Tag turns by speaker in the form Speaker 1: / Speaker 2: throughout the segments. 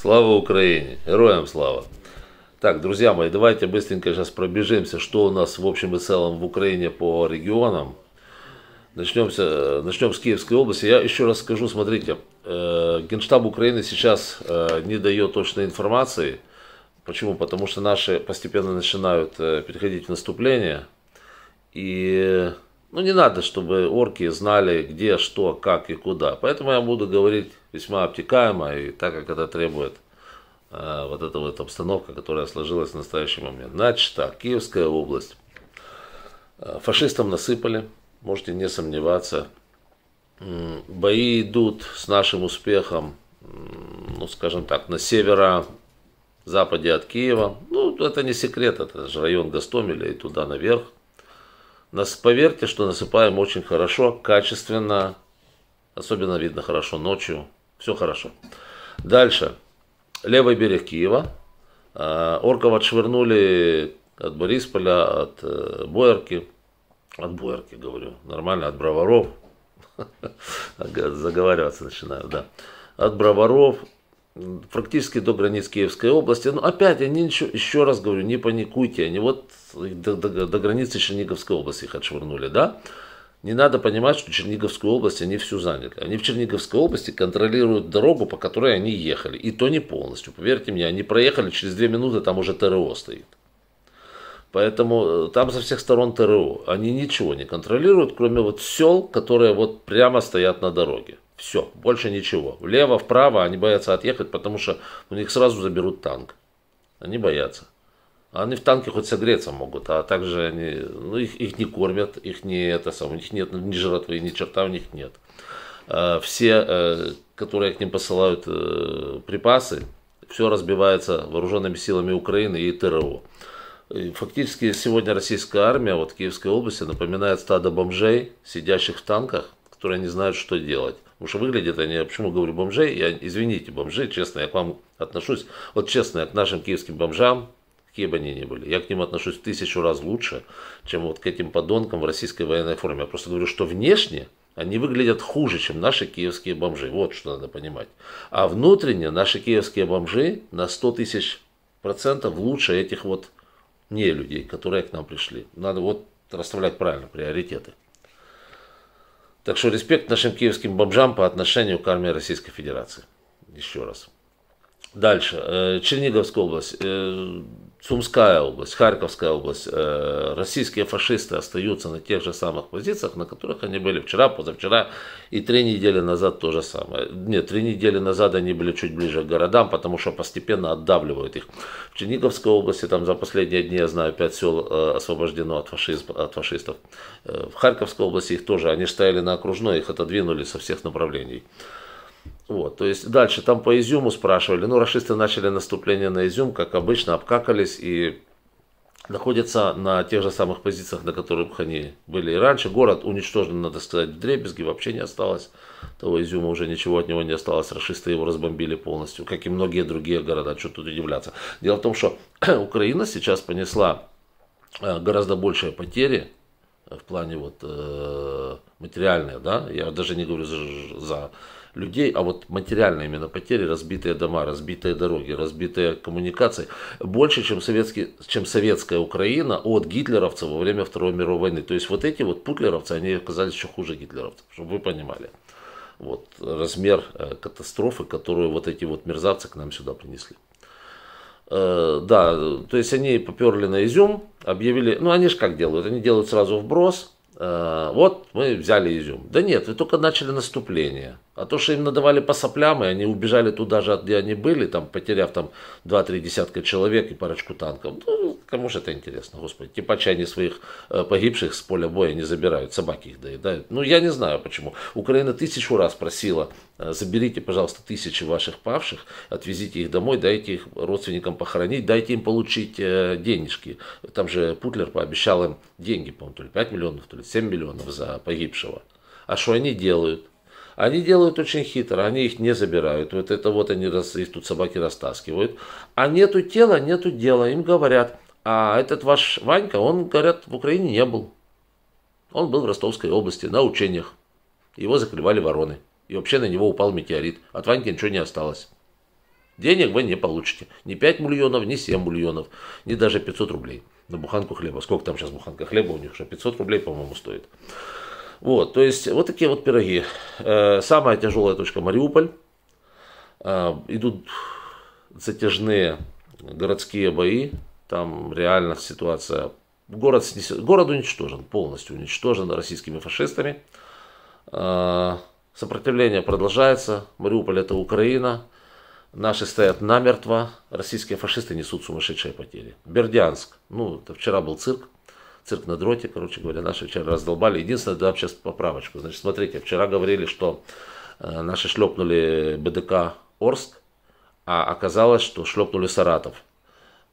Speaker 1: Слава Украине! Героям слава! Так, друзья мои, давайте быстренько сейчас пробежимся, что у нас в общем и целом в Украине по регионам. Начнемся, э, начнем с Киевской области. Я еще раз скажу, смотрите, э, Генштаб Украины сейчас э, не дает точной информации. Почему? Потому что наши постепенно начинают э, переходить в наступление. И ну, не надо, чтобы орки знали, где, что, как и куда. Поэтому я буду говорить весьма обтекаемо и так, как это требует э, вот эта вот обстановка, которая сложилась в настоящий момент. Значит так, Киевская область. Э, фашистам насыпали, можете не сомневаться. Бои идут с нашим успехом, ну, скажем так, на северо-западе от Киева. Ну, это не секрет, это же район Гастомеля и туда наверх. Нас, поверьте, что насыпаем очень хорошо, качественно. Особенно видно хорошо ночью. Все хорошо. Дальше. Левый берег Киева. А, орков отшвырнули от Борисполя, от э, Боярки. От Боярки, говорю. Нормально, от Броваров. Заговариваться начинаю, да. От Броваров практически до границ Киевской области. Но опять, я еще, еще раз говорю, не паникуйте, они вот до, до, до границы Черниговской области их отшвырнули, да? Не надо понимать, что Черниговскую область они всю заняли. Они в Черниговской области контролируют дорогу, по которой они ехали. И то не полностью. Поверьте мне, они проехали, через две минуты там уже ТРО стоит. Поэтому э, там со всех сторон ТРО. Они ничего не контролируют, кроме вот сел, которые вот прямо стоят на дороге. Все, больше ничего. Влево, вправо они боятся отъехать, потому что у них сразу заберут танк. Они боятся. Они в танке хоть согреться могут, а также они, ну, их, их не кормят, их не это самое, у них нет ни жратвы, ни черта у них нет. Э, все, э, которые к ним посылают э, припасы, все разбивается вооруженными силами Украины и ТРО. Фактически сегодня российская армия, вот Киевской области напоминает стадо бомжей, сидящих в танках, которые не знают, что делать. Потому что выглядят они, почему говорю бомжей? я, извините, бомжи, честно, я к вам отношусь, вот честно, я к нашим киевским бомжам, какие бы они ни были, я к ним отношусь в тысячу раз лучше, чем вот к этим подонкам в российской военной форме. Я просто говорю, что внешне они выглядят хуже, чем наши киевские бомжи. Вот что надо понимать. А внутренне наши киевские бомжи на 100 тысяч процентов лучше этих вот не людей, которые к нам пришли. Надо вот расставлять правильно приоритеты. Так что респект нашим киевским бомжам по отношению к армии Российской Федерации. Еще раз. Дальше. Э, Черниговская область, э, Сумская область, Харьковская область. Э, Российские фашисты остаются на тех же самых позициях, на которых они были вчера, позавчера и три недели назад то же самое. Нет, три недели назад они были чуть ближе к городам, потому что постепенно отдавливают их. В Черниговской области там за последние дни, я знаю, пять сел освобождено от, фашизм, от фашистов. В Харьковской области их тоже, они стояли на окружной, их отодвинули со всех направлений. Вот, то есть дальше там по Изюму спрашивали, ну, расисты начали наступление на Изюм, как обычно, обкакались и находятся на тех же самых позициях, на которых они были и раньше. Город уничтожен, надо сказать, в дребезги, вообще не осталось того Изюма, уже ничего от него не осталось. Расисты его разбомбили полностью, как и многие другие города, что тут удивляться. Дело в том, что Украина сейчас понесла э, гораздо большие потери в плане вот э, материальные, да, я даже не говорю за, за людей, а вот материальные именно потери, разбитые дома, разбитые дороги, разбитые коммуникации, больше, чем, советский, чем советская Украина от гитлеровцев во время Второй мировой войны. То есть вот эти вот путлеровцы, они оказались еще хуже гитлеровцев, чтобы вы понимали. Вот размер э, катастрофы, которую вот эти вот мерзавцы к нам сюда принесли э, да, то есть они поперли на изюм, объявили, ну они же как делают, они делают сразу вброс, э, вот мы взяли изюм. Да нет, вы только начали наступление. А то, что им надавали по соплям, и они убежали туда же, где они были, там, потеряв там 2-3 десятка человек и парочку танков. Ну, кому же это интересно, господи. Типа чай они своих э, погибших с поля боя не забирают, собаки их доедают. Ну, я не знаю почему. Украина тысячу раз просила, э, заберите, пожалуйста, тысячи ваших павших, отвезите их домой, дайте их родственникам похоронить, дайте им получить э, денежки. Там же Путлер пообещал им деньги, по-моему, то ли 5 миллионов, то ли 7 миллионов за погибшего. А что они делают? Они делают очень хитро, они их не забирают. Вот это вот они их тут собаки растаскивают. А нету тела, нету дела. Им говорят, а этот ваш Ванька, он, говорят, в Украине не был. Он был в Ростовской области на учениях. Его закрывали вороны. И вообще на него упал метеорит. От Ваньки ничего не осталось. Денег вы не получите. Ни 5 миллионов, ни 7 миллионов, ни даже 500 рублей на буханку хлеба. Сколько там сейчас буханка хлеба у них? Уже 500 рублей, по-моему, стоит. Вот, то есть вот такие вот пироги. Э, самая тяжелая точка Мариуполь. Э, идут затяжные городские бои. Там реально ситуация... Город, снесен, город уничтожен, полностью уничтожен российскими фашистами. Э, сопротивление продолжается. Мариуполь это Украина. Наши стоят намертво. Российские фашисты несут сумасшедшие потери. Бердянск. Ну, это вчера был цирк цирк на дроте, короче говоря, наши вчера раздолбали. Единственное, да, сейчас поправочку. Значит, смотрите, вчера говорили, что э, наши шлепнули БДК Орск, а оказалось, что шлепнули Саратов.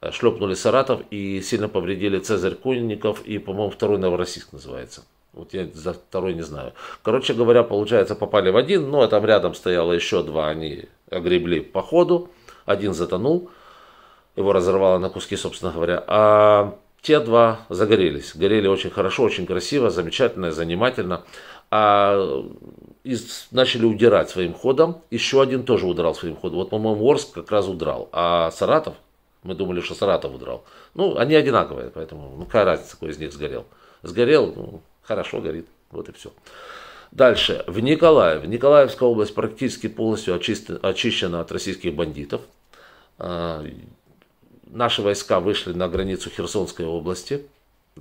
Speaker 1: Э, шлепнули Саратов и сильно повредили Цезарь Кунников и, по-моему, второй Новороссийск называется. Вот я за второй не знаю. Короче говоря, получается, попали в один, но ну, а там рядом стояло еще два, они огребли по ходу, один затонул, его разорвало на куски, собственно говоря. А те два загорелись. Горели очень хорошо, очень красиво, замечательно, занимательно. А э, из, начали удирать своим ходом. Еще один тоже удрал своим ходом. Вот, по-моему, Орск как раз удрал. А Саратов, мы думали, что Саратов удрал. Ну, они одинаковые, поэтому ну, какая разница, какой из них сгорел. Сгорел, ну, хорошо горит. Вот и все. Дальше. В Николаев. Николаевская область практически полностью очищена от российских бандитов. А, наши войска вышли на границу Херсонской области.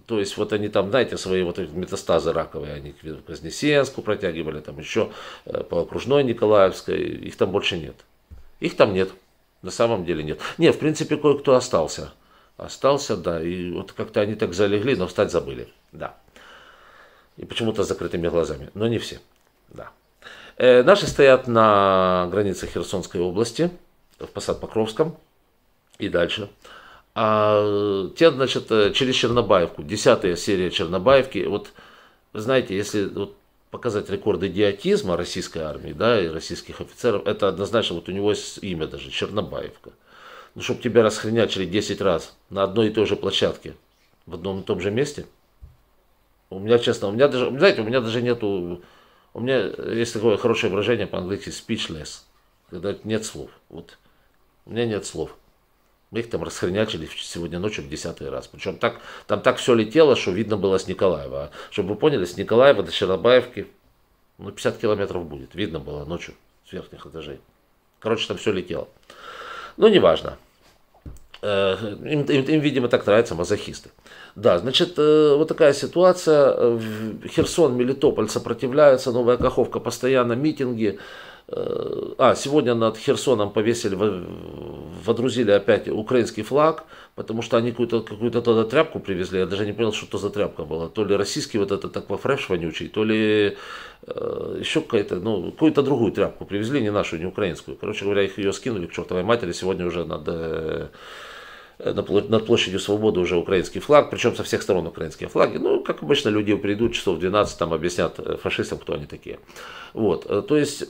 Speaker 1: То есть вот они там, знаете, свои вот метастазы раковые, они к Вознесенску протягивали, там еще э, по окружной Николаевской, их там больше нет. Их там нет, на самом деле нет. Не, в принципе, кое-кто остался. Остался, да, и вот как-то они так залегли, но встать забыли, да. И почему-то с закрытыми глазами, но не все, да. Э, наши стоят на границе Херсонской области, в Посад-Покровском, и дальше. А те, значит, э, через Чернобаевку, десятая серия Чернобаевки, вот, знаете, если вот, показать рекорд идиотизма российской армии, да, и российских офицеров, это однозначно, вот у него есть имя даже, Чернобаевка. Ну, чтобы тебя расхренячили 10 раз на одной и той же площадке, в одном и том же месте. У меня, честно, у меня даже, знаете, у меня даже нету, у меня есть такое хорошее выражение по-английски speechless, когда нет слов. Вот, у меня нет слов. Мы их там расхренячили сегодня ночью в десятый раз. Причем так, там так все летело, что видно было с Николаева. А чтобы вы поняли, с Николаева до Чернобаевки ну, 50 километров будет. Видно было ночью с верхних этажей. Короче, там все летело. Ну, неважно. Э, им, им, им, видимо, так нравятся мазохисты. Да, значит, э, вот такая ситуация. Э, Херсон, Мелитополь сопротивляются, Новая Каховка, постоянно митинги. Э, а, сегодня над Херсоном повесили, водрузили опять украинский флаг, потому что они какую-то какую -то тогда тряпку привезли, я даже не понял, что это за тряпка была. То ли российский вот этот аквафреш вонючий, то ли э, еще какая-то, ну, какую-то другую тряпку привезли, не нашу, не украинскую. Короче говоря, их ее скинули к чертовой матери, сегодня уже надо... Э, э над площадью Свободы уже украинский флаг, причем со всех сторон украинские флаги. Ну, как обычно, люди придут часов 12, там объяснят э, фашистам, кто они такие. Вот, то есть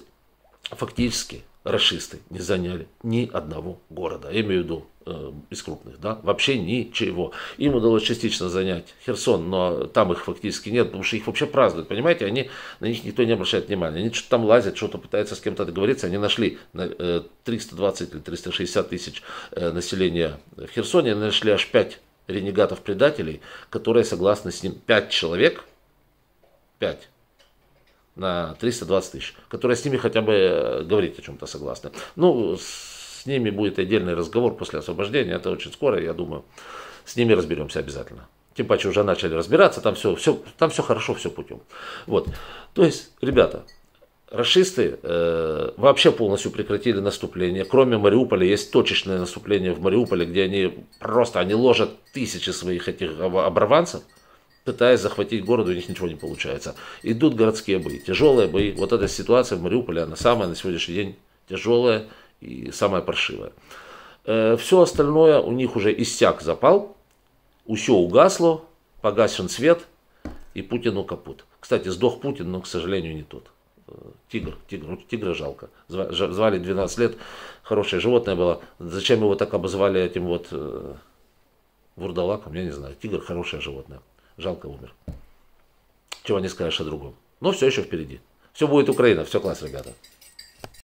Speaker 1: фактически расисты не заняли ни одного города. Я имею в виду э, из крупных, да, вообще ничего. Им удалось частично занять Херсон, но там их фактически нет, потому что их вообще празднуют, понимаете, они, на них никто не обращает внимания, они что-то там лазят, что-то пытаются с кем-то договориться, они нашли 320 э, или 360 тысяч э, населения в Херсоне, они нашли аж 5 ренегатов-предателей, которые согласны с ним, 5 человек, 5 на 320 тысяч, которые с ними хотя бы э, говорить о чем-то согласны. Ну, с ними будет отдельный разговор после освобождения, это очень скоро, я думаю, с ними разберемся обязательно. Тем паче уже начали разбираться, там все, все, там все хорошо, все путем. Вот. То есть, ребята, Расисты э, вообще полностью прекратили наступление. Кроме Мариуполя, есть точечное наступление в Мариуполе, где они просто они ложат тысячи своих этих оборванцев – пытаясь захватить город, у них ничего не получается. Идут городские бои, тяжелые бои. Вот эта ситуация в Мариуполе, она самая на сегодняшний день тяжелая и самая паршивая. Э, Все остальное у них уже истяк запал, усё угасло, погашен свет, и Путину капут. Кстати, сдох Путин, но, к сожалению, не тот. Э, тигр, тигр, тигра жалко. Звали 12 лет, хорошее животное было. Зачем его так обозвали этим вот э, вурдалаком, я не знаю. Тигр хорошее животное. Жалко умер. Чего не скажешь о другом. Но ну, все еще впереди. Все будет Украина. Все класс, ребята.